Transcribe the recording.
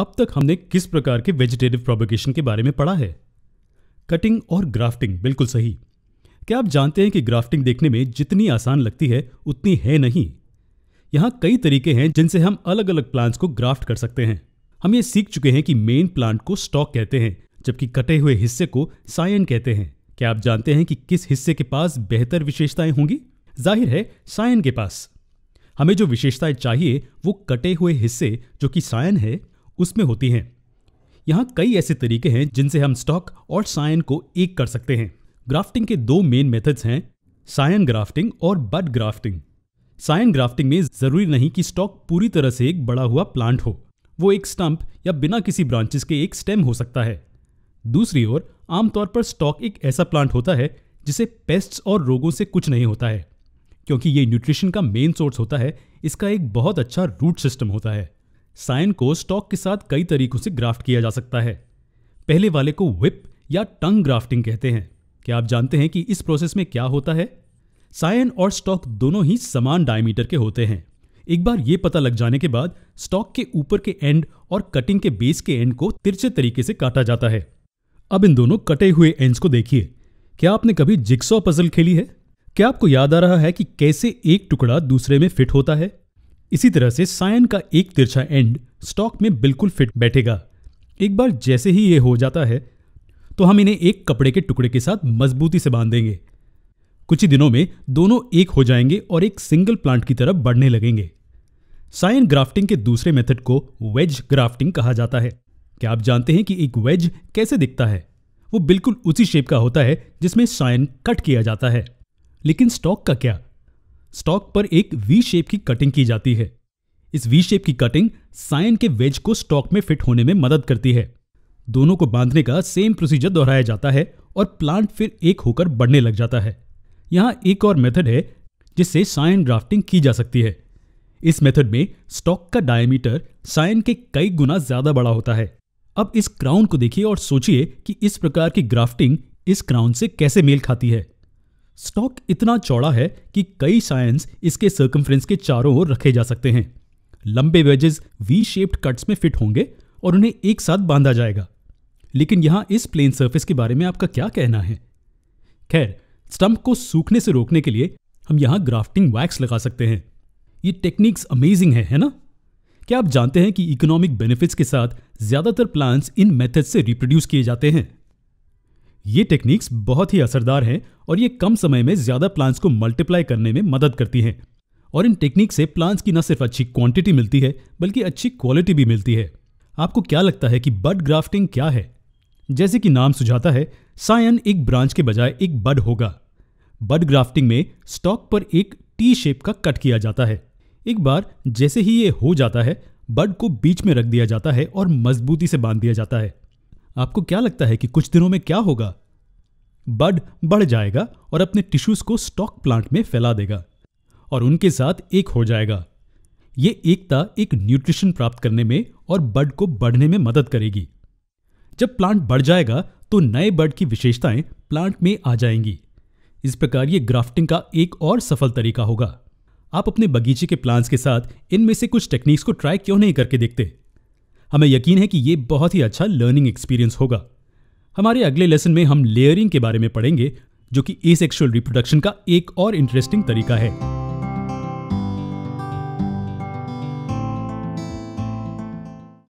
अब तक हमने किस प्रकार के वेजिटेटिव प्रोपोगेशन के बारे में पढ़ा है कटिंग और ग्राफ्टिंग बिल्कुल सही क्या आप जानते हैं कि ग्राफ्टिंग देखने में जितनी आसान लगती है उतनी है नहीं यहाँ कई तरीके हैं जिनसे हम अलग अलग प्लांट्स को ग्राफ्ट कर सकते हैं हम ये सीख चुके हैं कि मेन प्लांट को स्टॉक कहते हैं जबकि कटे हुए हिस्से को सायन कहते हैं क्या आप जानते हैं कि किस हिस्से के पास बेहतर विशेषताएं होंगी जाहिर है सायन के पास हमें जो विशेषताएं चाहिए वो कटे हुए हिस्से जो कि सायन है उसमें होती हैं यहाँ कई ऐसे तरीके हैं जिनसे हम स्टॉक और सायन को एक कर सकते हैं ग्राफ्टिंग के दो मेन मेथड्स हैं सायन ग्राफ्टिंग और बड ग्राफ्टिंग सायन ग्राफ्टिंग में जरूरी नहीं कि स्टॉक पूरी तरह से एक बड़ा हुआ प्लांट हो वो एक स्टंप या बिना किसी ब्रांचेस के एक स्टेम हो सकता है दूसरी ओर आमतौर पर स्टॉक एक ऐसा प्लांट होता है जिसे पेस्ट्स और रोगों से कुछ नहीं होता है क्योंकि ये न्यूट्रिशन का मेन सोर्स होता है इसका एक बहुत अच्छा रूट सिस्टम होता है साइन को स्टॉक के साथ कई तरीकों से ग्राफ्ट किया जा सकता है पहले वाले को विप या टंग ग्राफ्टिंग कहते हैं क्या आप जानते हैं कि इस प्रोसेस में क्या होता है साइन और स्टॉक दोनों ही समान डायमीटर के होते हैं एक बार ये पता लग जाने के बाद स्टॉक के ऊपर के एंड और कटिंग के बेस के एंड को तिरछे तरीके से काटा जाता है अब इन दोनों कटे हुए एंड्स को देखिए क्या आपने कभी जिक्सो पजल खेली है क्या आपको याद आ रहा है कि कैसे एक टुकड़ा दूसरे में फिट होता है इसी तरह से सायन का एक तिरछा एंड स्टॉक में बिल्कुल फिट बैठेगा एक बार जैसे ही ये हो जाता है तो हम इन्हें एक कपड़े के टुकड़े के साथ मजबूती से बांध देंगे कुछ ही दिनों में दोनों एक हो जाएंगे और एक सिंगल प्लांट की तरफ बढ़ने लगेंगे साइन ग्राफ्टिंग के दूसरे मेथड को वेज ग्राफ्टिंग कहा जाता है क्या आप जानते हैं कि एक वेज कैसे दिखता है वो बिल्कुल उसी शेप का होता है जिसमें साइन कट किया जाता है लेकिन स्टॉक का क्या स्टॉक पर एक वी शेप की कटिंग की जाती है इस वी शेप की कटिंग साइन के वेज को स्टॉक में फिट होने में मदद करती है दोनों को बांधने का सेम प्रोसीजर दोहराया जाता है और प्लांट फिर एक होकर बढ़ने लग जाता है यहाँ एक और मेथड है जिससे साइन ग्राफ्टिंग की जा सकती है इस मेथड में स्टॉक का डायमीटर साइन के कई गुना ज्यादा बड़ा होता है अब इस क्राउन को देखिए और सोचिए कि इस प्रकार की ग्राफ्टिंग इस क्राउन से कैसे मेल खाती है स्टॉक इतना चौड़ा है कि कई साइंस इसके सर्कमफ्रेंस के चारों ओर रखे जा सकते हैं लंबे वेजेस वी शेप्ड कट्स में फिट होंगे और उन्हें एक साथ बांधा जाएगा लेकिन यहाँ इस प्लेन सरफेस के बारे में आपका क्या कहना है खैर स्टम्प को सूखने से रोकने के लिए हम यहाँ ग्राफ्टिंग वैक्स लगा सकते हैं ये टेक्निक्स अमेजिंग है है ना क्या आप जानते हैं कि इकोनॉमिक बेनिफिट्स के साथ ज़्यादातर प्लांट्स इन मेथड से रिप्रोड्यूस किए जाते हैं ये टेक्निक्स बहुत ही असरदार हैं और ये कम समय में ज़्यादा प्लांट्स को मल्टीप्लाई करने में मदद करती हैं और इन टेक्निक से प्लांट्स की न सिर्फ अच्छी क्वांटिटी मिलती है बल्कि अच्छी क्वालिटी भी मिलती है आपको क्या लगता है कि बड ग्राफ्टिंग क्या है जैसे कि नाम सुझाता है सायन एक ब्रांच के बजाय एक बड होगा बड ग्राफ्टिंग में स्टॉक पर एक टी शेप का कट किया जाता है एक बार जैसे ही ये हो जाता है बड को बीच में रख दिया जाता है और मजबूती से बांध दिया जाता है आपको क्या लगता है कि कुछ दिनों में क्या होगा बड बढ़ जाएगा और अपने टिश्यूज को स्टॉक प्लांट में फैला देगा और उनके साथ एक हो जाएगा ये एकता एक न्यूट्रिशन प्राप्त करने में और बड को बढ़ने में मदद करेगी जब प्लांट बढ़ जाएगा तो नए बड की विशेषताएं प्लांट में आ जाएंगी इस प्रकार ये ग्राफ्टिंग का एक और सफल तरीका होगा आप अपने बगीचे के प्लांट्स के साथ इनमें से कुछ टेक्निक्स को ट्राई क्यों नहीं करके देखते हमें यकीन है कि ये बहुत ही अच्छा लर्निंग एक्सपीरियंस होगा हमारे अगले लेसन में हम लेयरिंग के बारे में पढ़ेंगे जो कि ए रिप्रोडक्शन का एक और इंटरेस्टिंग तरीका है